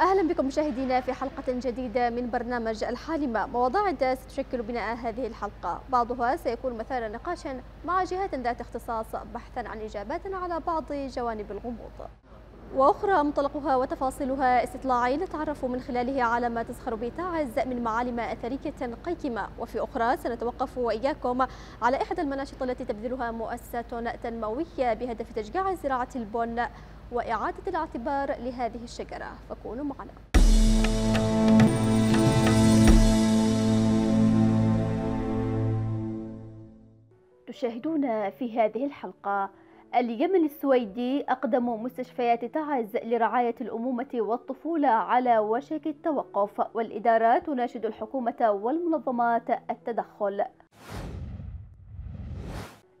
أهلا بكم مشاهدينا في حلقة جديدة من برنامج الحالمة مواضيع ستشكل بناء هذه الحلقة بعضها سيكون مثار نقاش مع جهات ذات اختصاص بحثا عن إجابات على بعض جوانب الغموض وأخرى مطلقها وتفاصيلها استطلاعي نتعرف من خلاله على ما تزخر به تعز من معالم أثرية قيمة وفي أخرى سنتوقف وإياكم على إحدى المناشط التي تبذلها مؤسسات تنموية بهدف تشجيع زراعة البن وإعادة الاعتبار لهذه الشجرة فكونوا معنا تشاهدون في هذه الحلقة اليمن السويدي أقدم مستشفيات تعز لرعاية الأمومة والطفولة على وشك التوقف والإدارة تناشد الحكومة والمنظمات التدخل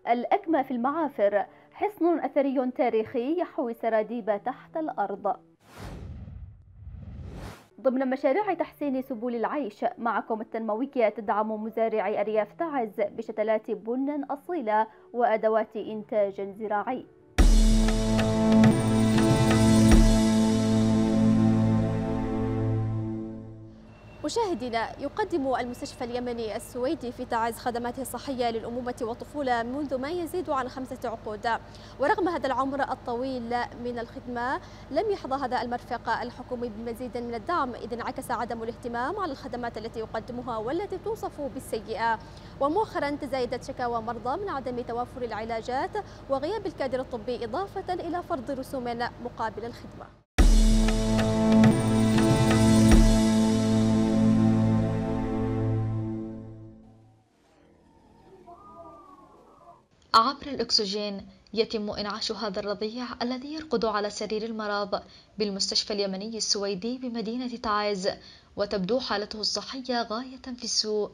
الأكمى في المعافر حصن أثري تاريخي يحوي سراديب تحت الأرض ضمن مشاريع تحسين سبل العيش معكم التنموية تدعم مزارعي أرياف تعز بشتلات بن أصيلة وأدوات إنتاج زراعي مشاهدينا يقدم المستشفى اليمني السويدي في تعز خدماته الصحية للأمومة والطفولة منذ ما يزيد عن خمسة عقود ورغم هذا العمر الطويل من الخدمة لم يحظى هذا المرفق الحكومي بمزيد من الدعم إذ انعكس عدم الاهتمام على الخدمات التي يقدمها والتي توصف بالسيئة ومؤخرا تزايدت شكاوى مرضى من عدم توافر العلاجات وغياب الكادر الطبي إضافة إلى فرض رسوم مقابل الخدمة عبر الأكسجين يتم إنعاش هذا الرضيع الذي يرقد على سرير المرض بالمستشفى اليمني السويدي بمدينة تعز وتبدو حالته الصحية غاية في السوء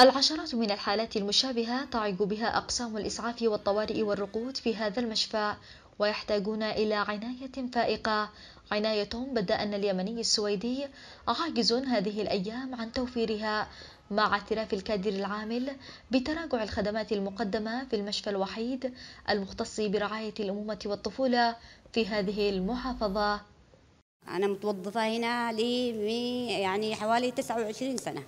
العشرات من الحالات المشابهة تعج بها أقسام الإسعاف والطوارئ والرقود في هذا المشفى ويحتاجون إلى عناية فائقة عناية بدأ أن اليمني السويدي عاجز هذه الأيام عن توفيرها مع اعتراف الكادر العامل بتراجع الخدمات المقدمة في المشفى الوحيد المختص برعاية الأمومة والطفولة في هذه المحافظة أنا متوظفة هنا لي يعني حوالي 29 سنة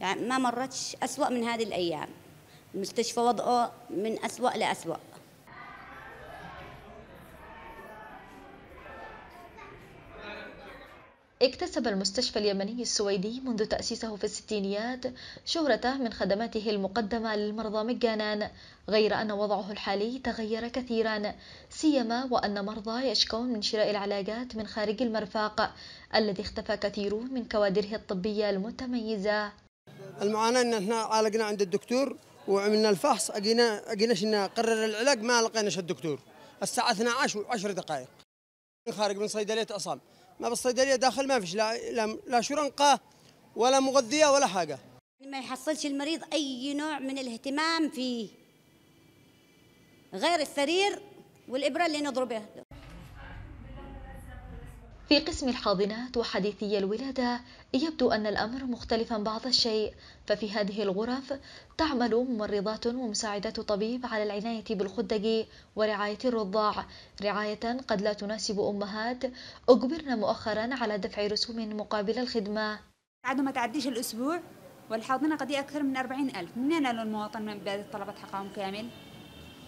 يعني ما مرتش أسوأ من هذه الأيام المستشفى وضعه من أسوأ لأسوأ اكتسب المستشفى اليمني السويدي منذ تأسيسه في الستينيات شهرته من خدماته المقدمة للمرضى مجانا غير أن وضعه الحالي تغير كثيرا سيما وأن مرضى يشكون من شراء العلاجات من خارج المرفاق الذي اختفى كثيرون من كوادره الطبية المتميزة المعاناة أن احنا عالجنا عند الدكتور وعملنا الفحص أجينا أجينا قرر العلاج ما لقيناش الدكتور الساعة 12 و10 دقائق خارج من صيدلية أصال ما بالصيدليه داخل ما فيش لا لا, شرنقه ولا مغذيه ولا حاجه ما يحصلش المريض اي نوع من الاهتمام فيه غير السرير والابره اللي نضربها في قسم الحاضنات وحديثي الولادة يبدو أن الأمر مختلفا بعض الشيء ففي هذه الغرف تعمل ممرضات ومساعدات طبيب على العناية بالخدج ورعاية الرضاع رعاية قد لا تناسب أمهات أجبرن مؤخرا على دفع رسوم مقابل الخدمة بعد ما تعديش الأسبوع والحاضنة قد أكثر من 40 ألف منين المواطن من بهذه طلبة حقهم كامل؟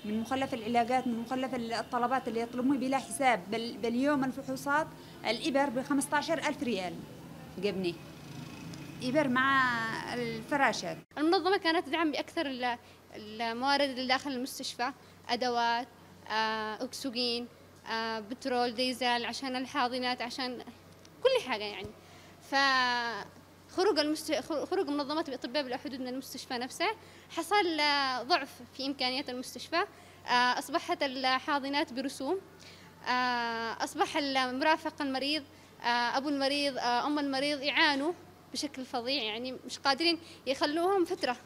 من مخلف العلاجات من مخلف الطلبات اللي يطلبون بلا حساب بل باليوم الفحوصات الإبر ب ألف ريال قبني إبر مع الفراشات المنظمة كانت تدعم بأكثر الموارد اللي داخل المستشفى أدوات آه، أكسجين آه، بترول ديزل عشان الحاضنات عشان كل حاجة يعني ف خروج المست... خروج منظمات الأطباء بلا حدود من المستشفى نفسه حصل ضعف في إمكانيات المستشفى آه، أصبحت الحاضنات برسوم آه، أصبح المرافق المريض آه، أبو المريض أم المريض يعانوا بشكل فظيع يعني مش قادرين يخلوهم فترة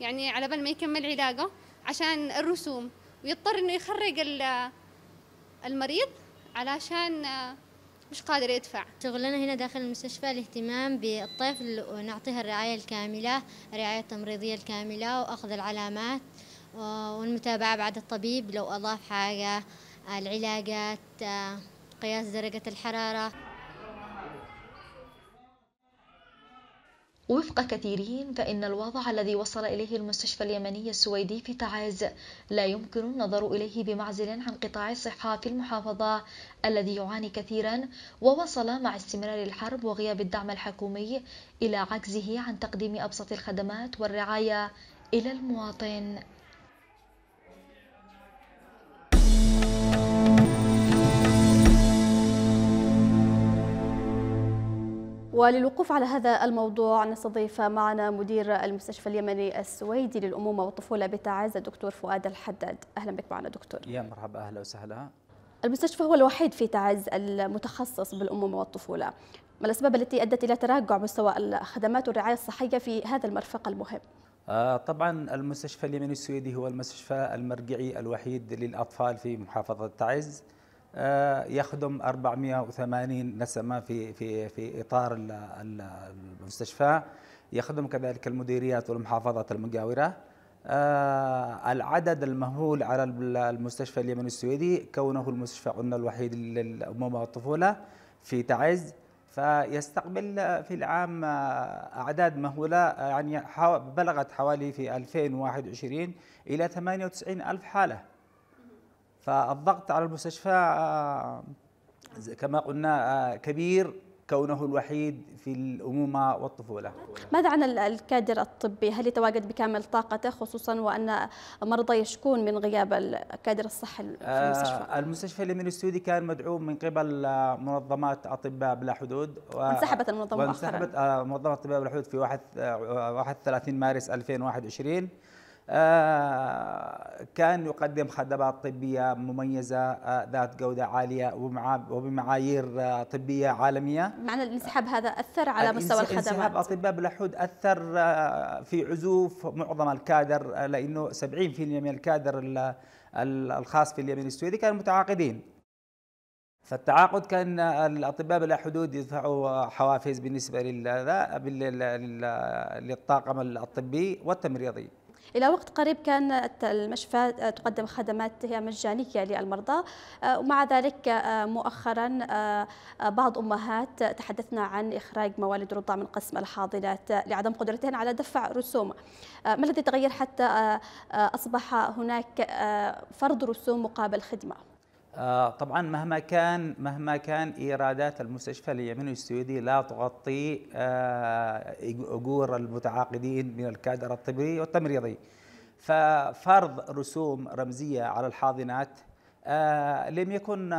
يعني على بال ما يكمل علاجه عشان الرسوم ويضطر إنه يخرج المريض علشان مش قادر يدفع شغلنا هنا داخل المستشفى الاهتمام بالطفل ونعطيها الرعاية الكاملة الرعاية التمريضية الكاملة وأخذ العلامات والمتابعة بعد الطبيب لو أضاف حاجة العلاجات قياس درجة الحرارة ووفق كثيرين فإن الوضع الذي وصل إليه المستشفى اليمني السويدي في تعز لا يمكن النظر إليه بمعزل عن قطاع الصحة في المحافظة الذي يعاني كثيرا ووصل مع استمرار الحرب وغياب الدعم الحكومي إلى عجزه عن تقديم أبسط الخدمات والرعاية إلى المواطن وللوقوف على هذا الموضوع نستضيف معنا مدير المستشفى اليمني السويدي للأمومة والطفولة بتعز الدكتور فؤاد الحداد أهلا بك معنا دكتور يا مرحبا أهلا وسهلا المستشفى هو الوحيد في تعز المتخصص بالأمومة والطفولة ما الأسباب التي أدت إلى تراجع مستوى الخدمات والرعاية الصحية في هذا المرفق المهم؟ آه، طبعا المستشفى اليمني السويدي هو المستشفى المرجعي الوحيد للأطفال في محافظة تعز آه، يخدم 480 نسمه في في في اطار المستشفى يخدم كذلك المديريات والمحافظات المجاوره آه، العدد المهول على المستشفى اليمني السويدي كونه المستشفى قلنا الوحيد للامومه والطفوله في تعز فيستقبل في العام آه، اعداد مهوله يعني بلغت حوالي في 2021 الى 98 الف حاله فالضغط على المستشفى آه، كما قلنا آه، كبير كونه الوحيد في الأمومة والطفولة ماذا عن الكادر الطبي؟ هل يتواجد بكامل طاقته خصوصا وأن مرضى يشكون من غياب الكادر الصحي في آه، المستشفى؟ المستشفى اليمين السعودي كان مدعوم من قبل منظمات أطباء بلا حدود و... انسحبت المنظمة مؤخرا انسحبت منظمة أطباء بلا حدود في 31 مارس 2021 آه، كان يقدم خدمات طبية مميزة آه، ذات جودة عالية وبمعايير آه، طبية عالمية معنى الانسحاب هذا أثر على مستوى الخدمات انسحاب أطباء بلا حد أثر في عزوف معظم الكادر لأنه 70% من الكادر الخاص في اليمين السويدي كانوا متعاقدين فالتعاقد كان الاطباء بلا حدود يدفعوا حوافز بالنسبه للطاقم الطبي والتمريضي إلى وقت قريب كان المشفى آه، تقدم خدمات هي مجانية للمرضى آه، ومع ذلك آه، مؤخرا بعض أمهات تحدثنا عن إخراج موالد رضع من قسم الحاضنات لعدم قدرتهن على دفع رسوم ما الذي تغير حتى أصبح هناك فرض رسوم مقابل خدمة آه، طبعا مهما كان مهما كان ايرادات المستشفى اليمني السويدي لا تغطي آه، اجور المتعاقدين من الكادر الطبي والتمريضي ففرض رسوم رمزيه على الحاضنات آه، لم يكن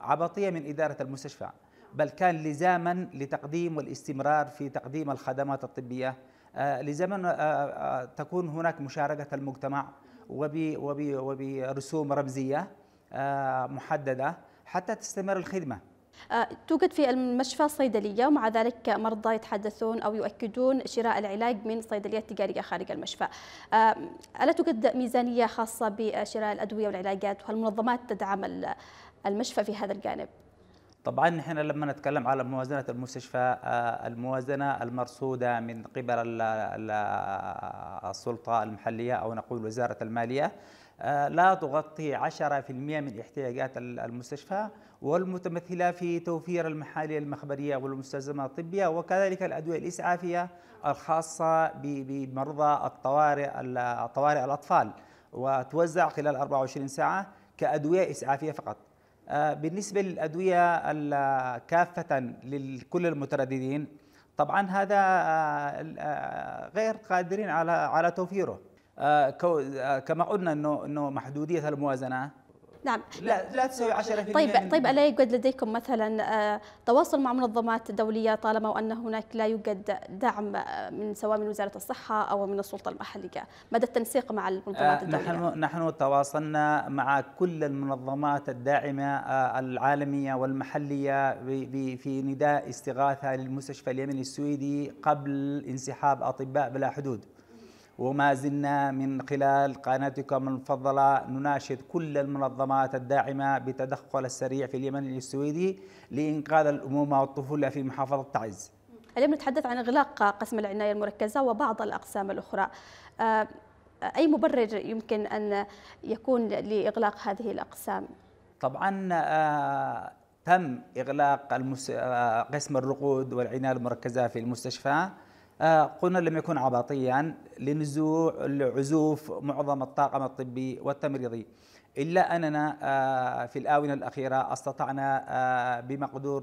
عبطيه من اداره المستشفى بل كان لزاما لتقديم والاستمرار في تقديم الخدمات الطبيه لزاما تكون هناك مشاركه المجتمع وبرسوم رمزيه آه، محدده حتى تستمر الخدمه آه، توجد في المشفى صيدلية ومع ذلك مرضى يتحدثون أو يؤكدون شراء العلاج من صيدليات تجارية خارج المشفى آه، ألا توجد ميزانية خاصة بشراء الأدوية والعلاجات والمنظمات تدعم المشفى في هذا الجانب؟ طبعا نحن لما نتكلم على موازنة المستشفى الموازنة المرصودة من قبل السلطة المحلية أو نقول وزارة المالية آه، لا تغطي 10% من احتياجات المستشفى والمتمثلة في توفير المحاليل المخبرية والمستلزمات الطبية وكذلك الأدوية الإسعافية الخاصة بمرضى الطوارئ الطوارئ الأطفال وتوزع خلال 24 ساعة كأدوية إسعافية فقط آه، بالنسبة للأدوية كافة لكل المترددين طبعا هذا آه، غير قادرين على على توفيره آه، آه، كما قلنا انه انه محدوديه الموازنه نعم لا لا تسوي 10% طيب طيب الا يوجد لديكم مثلا آه، تواصل مع منظمات دوليه طالما وان هناك لا يوجد دعم من سواء من وزاره الصحه او من السلطه المحليه، مدى التنسيق مع المنظمات الدوليه؟ نحن نحن تواصلنا مع كل المنظمات الداعمه العالميه والمحليه في نداء استغاثه للمستشفى اليمني السويدي قبل انسحاب اطباء بلا حدود. وما زلنا من خلال قناتكم المفضلة نناشد كل المنظمات الداعمة بتدخل السريع في اليمن السويدي لإنقاذ الأمومة والطفولة في محافظة تعز اليوم نتحدث عن إغلاق قسم العناية المركزة وبعض الأقسام الأخرى آه، أي مبرر يمكن أن يكون لإغلاق هذه الأقسام؟ طبعا آه، تم إغلاق آه، قسم الرقود والعناية المركزة في المستشفى آه، قلنا لم يكن عباطيا لنزوع لعزوف معظم الطاقم الطبي والتمريضي إلا أننا آه، في الآونة الأخيرة استطعنا آه، بمقدور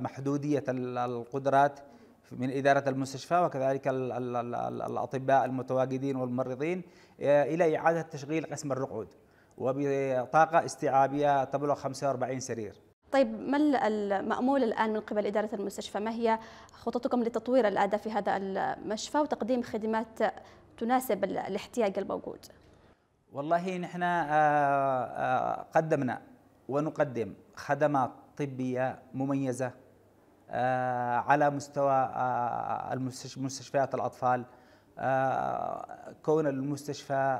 محدودية القدرات من إدارة المستشفى وكذلك الأطباء المتواجدين والممرضين إلى إعادة تشغيل قسم الرقود وبطاقة استيعابية تبلغ 45 سرير طيب ما المأمول الآن من قبل إدارة المستشفى ما هي خططكم لتطوير الأداء في هذا المشفى وتقديم خدمات تناسب الاحتياج الموجود والله نحن آه، آه، قدمنا ونقدم خدمات طبية مميزة آه، على مستوى مستشفيات الأطفال كون المستشفى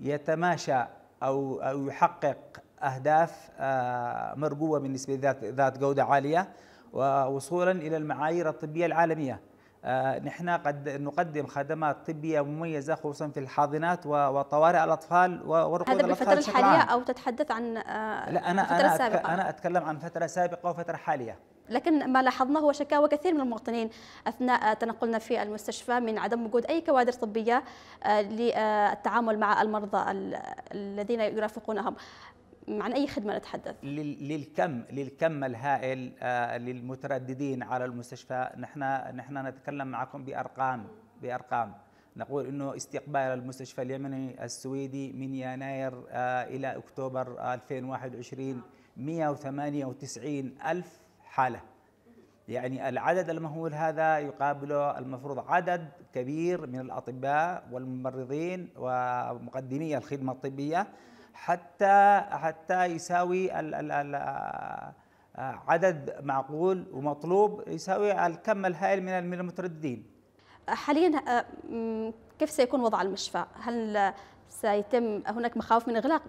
يتماشى أو يحقق أهداف آه، مرجوة بالنسبة لذات ذات جودة عالية ووصولا إلى المعايير الطبية العالمية آه، نحن قد نقدم خدمات طبية مميزة خصوصا في الحاضنات وطوارئ الأطفال ورقود هذا الأطفال بالفترة الحالية عام. أو تتحدث عن آه، لا أنا فترة أنا سابقة. أنا أتكلم عن فترة سابقة وفترة حالية لكن ما لاحظناه هو شكاوى كثير من المواطنين اثناء تنقلنا في المستشفى من عدم وجود اي كوادر طبيه للتعامل مع المرضى الذين يرافقونهم عن اي خدمه نتحدث؟ للكم للكم الهائل آه، للمترددين على المستشفى نحن نحن نتكلم معكم بارقام بارقام نقول انه استقبال المستشفى اليمني السويدي من يناير آه، الى اكتوبر 2021 198 الف حاله يعني العدد المهول هذا يقابله المفروض عدد كبير من الاطباء والممرضين ومقدمي الخدمه الطبيه حتى حتى يساوي الـ الـ الـ آه، عدد معقول ومطلوب يساوي الكم الهائل من المترددين حاليا آه، كيف سيكون وضع المشفى؟ هل سيتم هناك مخاوف من اغلاق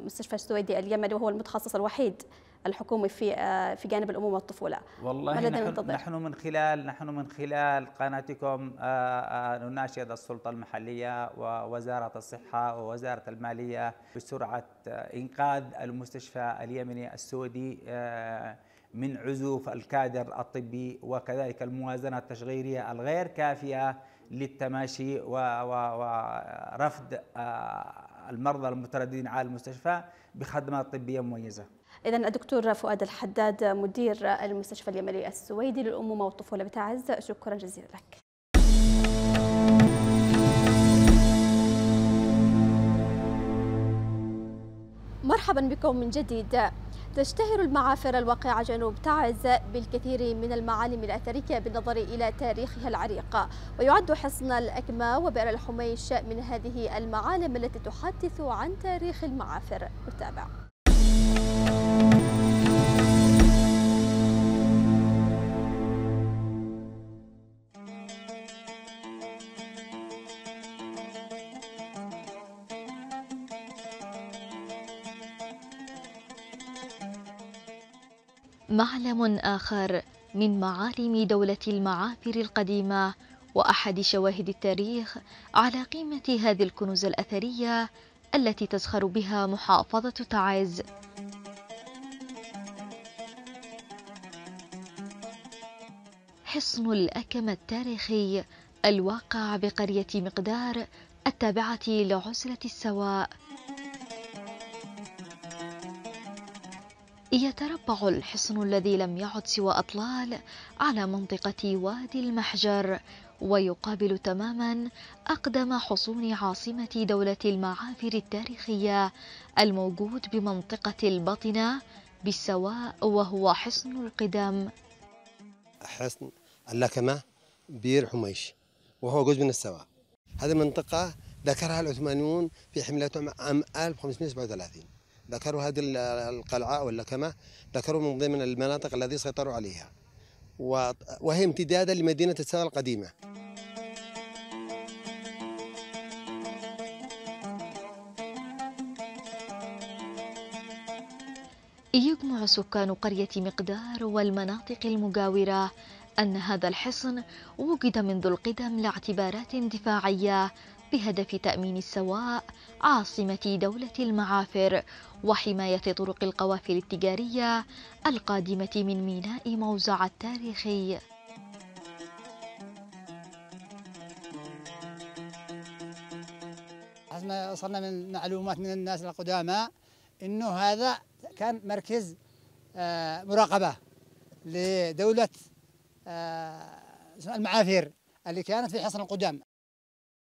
المستشفى السويدي اليمني وهو المتخصص الوحيد الحكومي في آه، في جانب الامومه والطفوله والله ما نحن, من نحن من خلال نحن من خلال قناتكم آه، آه، نناشد السلطه المحليه ووزاره الصحه ووزاره الماليه بسرعه انقاذ المستشفى اليمني السعودي من عزوف الكادر الطبي وكذلك الموازنه التشغيليه الغير كافيه للتماشي ورفض المرضى المترددين على المستشفى بخدمات طبيه مميزه إذا الدكتور فؤاد الحداد مدير المستشفى اليمني السويدي للأمومة والطفولة بتعز شكرا جزيلا لك مرحبا بكم من جديد تشتهر المعافر الواقعة جنوب تعز بالكثير من المعالم الأثرية بالنظر إلى تاريخها العريق ويعد حصن الأكمة وبئر الحميش من هذه المعالم التي تحدث عن تاريخ المعافر متابع معلم آخر من معالم دولة المعابر القديمة وأحد شواهد التاريخ على قيمة هذه الكنوز الأثرية التي تزخر بها محافظة تعز حصن الأكم التاريخي الواقع بقرية مقدار التابعة لعزلة السواء يتربع الحصن الذي لم يعد سوى أطلال على منطقة وادي المحجر ويقابل تماما أقدم حصون عاصمة دولة المعافر التاريخية الموجود بمنطقة البطنة بالسواء وهو حصن القدم حصن اللكمة بير حميش وهو جزء من السواء هذه المنطقة ذكرها العثمانيون في حملتهم عام 1537 ذكروا هذه القلعة ولا كما ذكروا من ضمن المناطق التي سيطروا عليها وهي امتدادا لمدينة السنة القديمة يجمع سكان قرية مقدار والمناطق المجاورة أن هذا الحصن وجد منذ القدم لاعتبارات دفاعية بهدف تأمين السواء عاصمة دولة المعافر وحماية طرق القوافل التجارية القادمة من ميناء موزع التاريخي حسب ما وصلنا من معلومات من الناس القدامى انه هذا كان مركز آه، مراقبه لدوله آه، المعافر اللي كانت في حصن القدام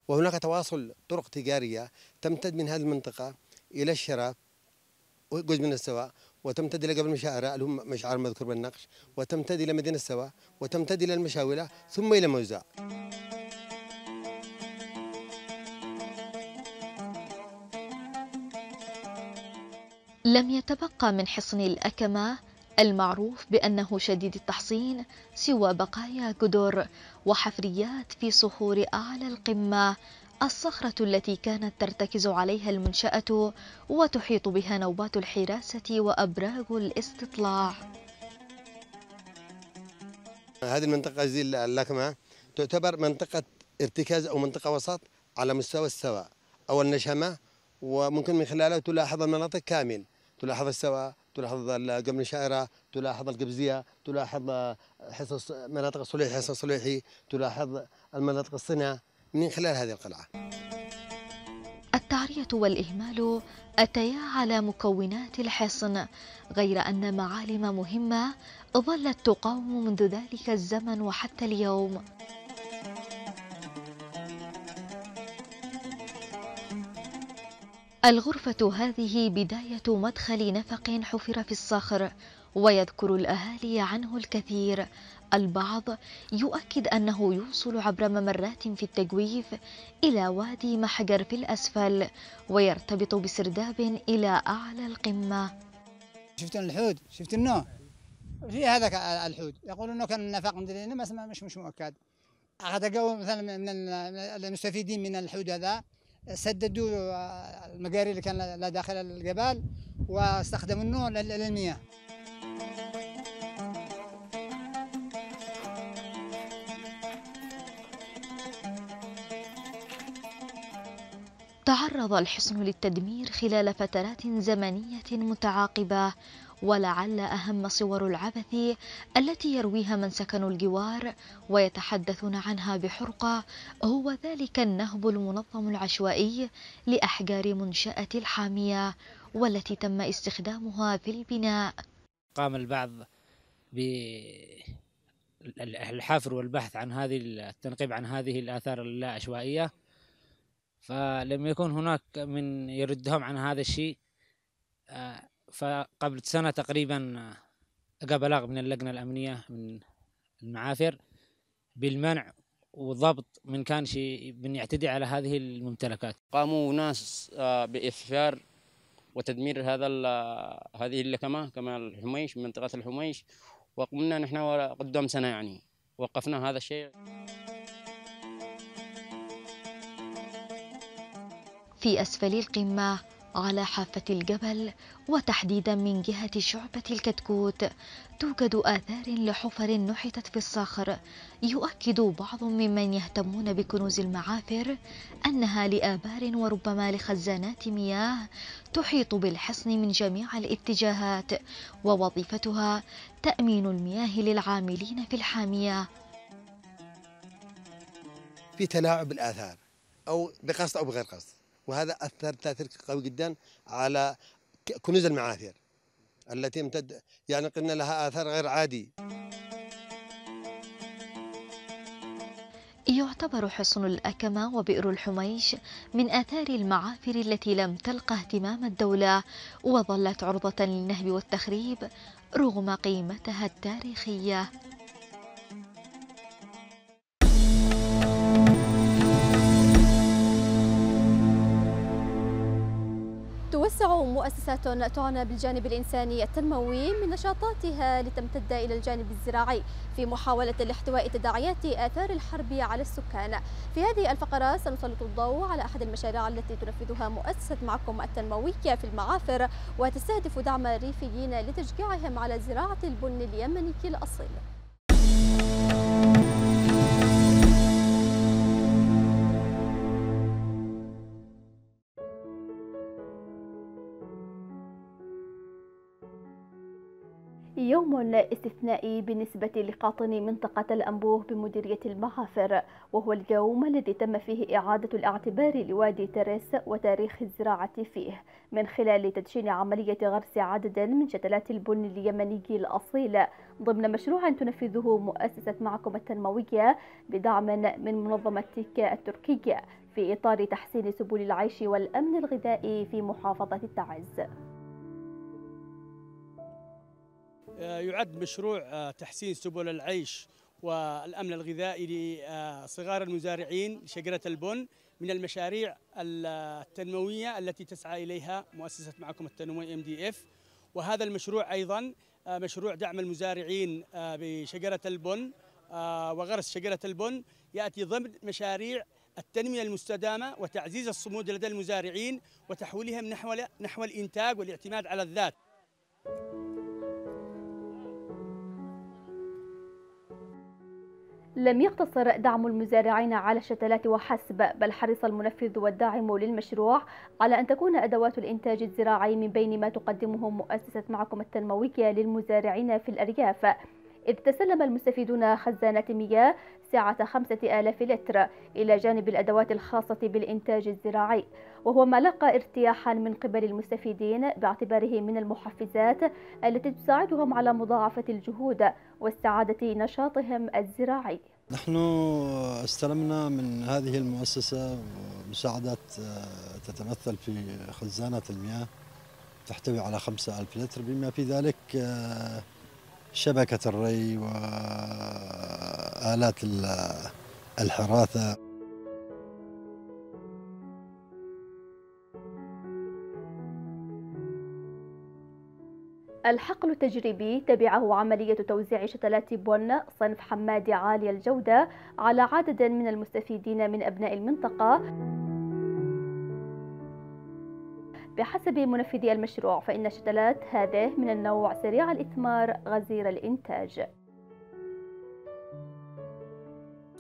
وهناك تواصل طرق تجارية تمتد من هذه المنطقة إلى الشراء وجزء من السواء وتمتد إلى قبل مشاعر اللي هم مشاعر مذكور بالنقش وتمتد إلى مدينة السواء وتمتد إلى المشاولة ثم إلى موزع لم يتبقى من حصن الأكمة المعروف بأنه شديد التحصين سوى بقايا جدر وحفريات في صخور أعلى القمة الصخرة التي كانت ترتكز عليها المنشأة وتحيط بها نوبات الحراسة وأبراج الاستطلاع هذه المنطقة زي اللكمة تعتبر منطقة ارتكاز أو منطقة وسط على مستوى السواء أو النشمة وممكن من خلالها تلاحظ المناطق كامل تلاحظ السواء تلاحظ قمن شائرة تلاحظ القبزية تلاحظ حصص مناطق الصليحي حصص الصليحي تلاحظ المناطق الصنع من خلال هذه القلعة التعرية والإهمال أتيا على مكونات الحصن غير أن معالم مهمة ظلت تقاوم منذ ذلك الزمن وحتى اليوم الغرفة هذه بداية مدخل نفق حفر في الصخر ويذكر الأهالي عنه الكثير البعض يؤكد أنه يوصل عبر ممرات في التجويف إلى وادي محجر في الأسفل ويرتبط بسرداب إلى أعلى القمة شفت الحوت شفت النوع في هذاك الحوت يقول انه كان نفق مدلين بس مش مش مؤكد اخذ جو مثلا من المستفيدين من الحوت هذا سددوا آه، المقاري اللي كان لا داخل الجبال واستخدموا النور للمياه تعرض الحصن للتدمير خلال فترات زمنية متعاقبة ولعل أهم صور العبث التي يرويها من سكنوا الجوار ويتحدثون عنها بحرقة هو ذلك النهب المنظم العشوائي لأحجار منشأة الحامية والتي تم استخدامها في البناء قام البعض بالحفر والبحث عن هذه التنقيب عن هذه الآثار اللا عشوائية فلم يكن هناك من يردهم عن هذا الشيء آه، فقبل سنة تقريبا جاء آه، بلاغ من اللجنة الأمنية من المعافر بالمنع وضبط من كان شيء من يعتدي على هذه الممتلكات قاموا ناس آه، بإثفار وتدمير هذا آه، هذه اللكمة كما الحميش منطقة الحميش وقمنا نحن قدام سنة يعني وقفنا هذا الشيء في أسفل القمة على حافة الجبل وتحديدا من جهة شعبة الكتكوت توجد آثار لحفر نحتت في الصخر يؤكد بعض ممن يهتمون بكنوز المعافر أنها لآبار وربما لخزانات مياه تحيط بالحصن من جميع الاتجاهات ووظيفتها تأمين المياه للعاملين في الحامية في تلاعب الآثار أو بقصد أو بغير قصد وهذا اثر تاثير قوي جدا على كنوز المعاثر التي امتد يعني قلنا لها اثار غير عادي يعتبر حصن الأكمة وبئر الحميش من آثار المعافر التي لم تلقى اهتمام الدولة وظلت عرضة للنهب والتخريب رغم قيمتها التاريخية تسع مؤسسات تعنى بالجانب الإنساني التنموي من نشاطاتها لتمتد إلى الجانب الزراعي في محاولة لاحتواء تداعيات آثار الحرب على السكان في هذه الفقرة سنسلط الضوء على أحد المشاريع التي تنفذها مؤسسة معكم التنموية في المعافر وتستهدف دعم الريفيين لتشجيعهم على زراعة البن اليمني الأصيل يوم استثنائي بالنسبة لقاطني منطقة الأنبوه بمديرية المحافر وهو اليوم الذي تم فيه إعادة الاعتبار لوادي تريس وتاريخ الزراعة فيه من خلال تدشين عملية غرس عدد من شتلات البن اليمني الأصيل ضمن مشروع تنفذه مؤسسة معكم التنموية بدعم من منظمة تيكا التركية في إطار تحسين سبل العيش والأمن الغذائي في محافظة التعز آه، يعد مشروع آه، تحسين سبل العيش والأمن الغذائي لصغار المزارعين شجرة البن من المشاريع التنموية التي تسعى إليها مؤسسة معكم التنموي ام دي اف وهذا المشروع أيضا آه، مشروع دعم المزارعين بشجرة البن وغرس شجرة البن يأتي ضمن مشاريع التنمية المستدامة وتعزيز الصمود لدى المزارعين وتحويلهم نحو نحو الإنتاج والاعتماد على الذات لم يقتصر دعم المزارعين على الشتلات وحسب بل حرص المنفذ والداعم للمشروع على أن تكون أدوات الإنتاج الزراعي من بين ما تقدمه مؤسسة معكم التنموية للمزارعين في الأرياف إذ تسلم المستفيدون خزانات مياه سعة 5000 لتر إلى جانب الأدوات الخاصة بالإنتاج الزراعي وهو ما لقى ارتياحا من قبل المستفيدين باعتباره من المحفزات التي تساعدهم على مضاعفة الجهود واستعادة نشاطهم الزراعي نحن استلمنا من هذه المؤسسة مساعدات آه، تتمثل في خزانة المياه تحتوي على خمسة ألف لتر بما في ذلك آه، شبكة الري وآلات آه، الحراثة الحقل التجريبي تبعه عملية توزيع شتلات بن صنف حمادي عالي الجودة على عدد من المستفيدين من أبناء المنطقة بحسب منفذي المشروع فإن الشتلات هذه من النوع سريع الإثمار غزير الإنتاج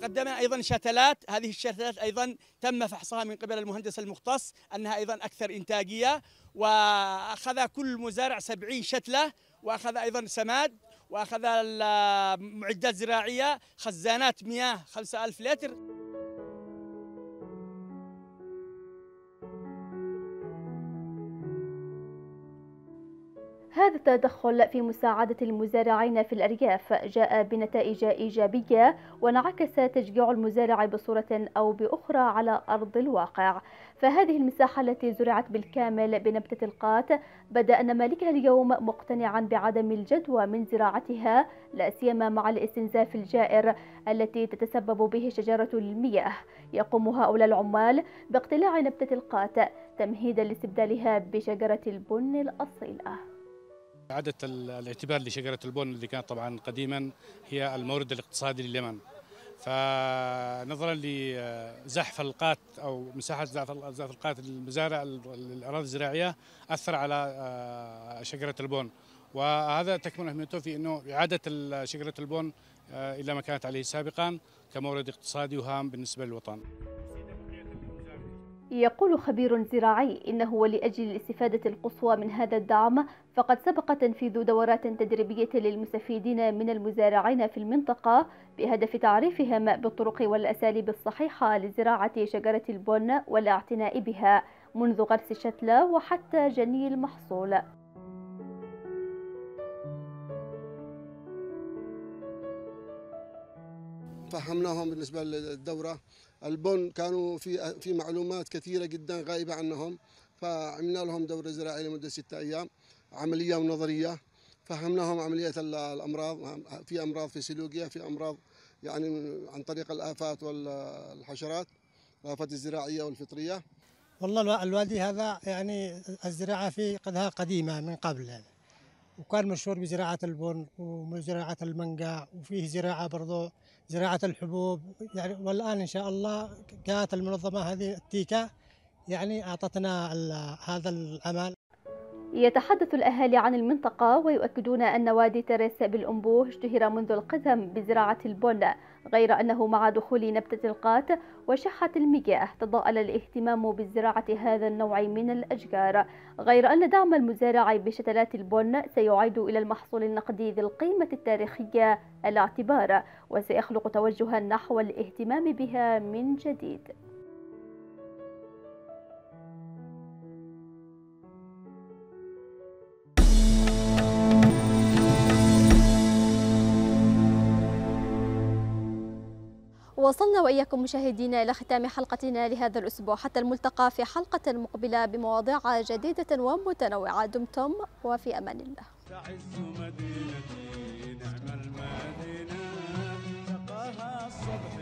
قدمنا ايضا شتلات هذه الشتلات ايضا تم فحصها من قبل المهندس المختص انها ايضا اكثر انتاجيه واخذ كل مزارع 70 شتله واخذ ايضا سماد واخذ معدات زراعيه خزانات مياه 5000 لتر هذا التدخل في مساعدة المزارعين في الأرياف جاء بنتائج إيجابية وانعكس تشجيع المزارع بصورة أو بأخرى على أرض الواقع فهذه المساحة التي زرعت بالكامل بنبتة القات بدأ أن مالكها اليوم مقتنعا بعدم الجدوى من زراعتها لا سيما مع الاستنزاف الجائر التي تتسبب به شجرة المياه يقوم هؤلاء العمال باقتلاع نبتة القات تمهيدا لاستبدالها بشجرة البن الأصيلة إعادة الاعتبار لشجرة البن اللي كانت طبعا قديما هي المورد الاقتصادي لليمن فنظرا لزحف القات او مساحه زحف القات المزارع الاراضي الزراعيه اثر على آه، شجره البون وهذا تكمن اهميته في انه اعاده شجره البون آه، الى ما كانت عليه سابقا كمورد اقتصادي وهام بالنسبه للوطن. يقول خبير زراعي إنه ولأجل الاستفادة القصوى من هذا الدعم فقد سبق تنفيذ دورات تدريبية للمستفيدين من المزارعين في المنطقة بهدف تعريفهم بالطرق والأساليب الصحيحة لزراعة شجرة البن والاعتناء بها منذ غرس الشتلة وحتى جني المحصول فهمناهم بالنسبة للدورة البن كانوا في في معلومات كثيره جدا غائبه عنهم فعملنا لهم دوره زراعيه لمده ستة ايام عمليه ونظريه فهمناهم عمليه الامراض في امراض فسيولوجيه في امراض يعني عن طريق الافات والحشرات الافات الزراعيه والفطريه والله الوادي هذا يعني الزراعه فيه قدها قديمه من قبل يعني وكان مشهور بزراعه البن وزراعه المنقع وفيه زراعه برضه زراعه الحبوب يعني والان ان شاء الله كانت المنظمه هذه التيكا يعني اعطتنا هذا العمل يتحدث الأهالي عن المنطقة ويؤكدون أن وادي تريس بالأنبوه اشتهر منذ القدم بزراعة البن غير أنه مع دخول نبتة القات وشحة المياه تضاءل الاهتمام بزراعة هذا النوع من الأشجار غير أن دعم المزارع بشتلات البن سيعيد إلى المحصول النقدي ذي القيمة التاريخية الاعتبار وسيخلق توجها نحو الاهتمام بها من جديد وصلنا وإياكم مشاهدينا إلى ختام حلقتنا لهذا الأسبوع حتى الملتقى في حلقة مقبلة بمواضيع جديدة ومتنوعة دمتم وفي أمان الله مدينتي نعم المدينة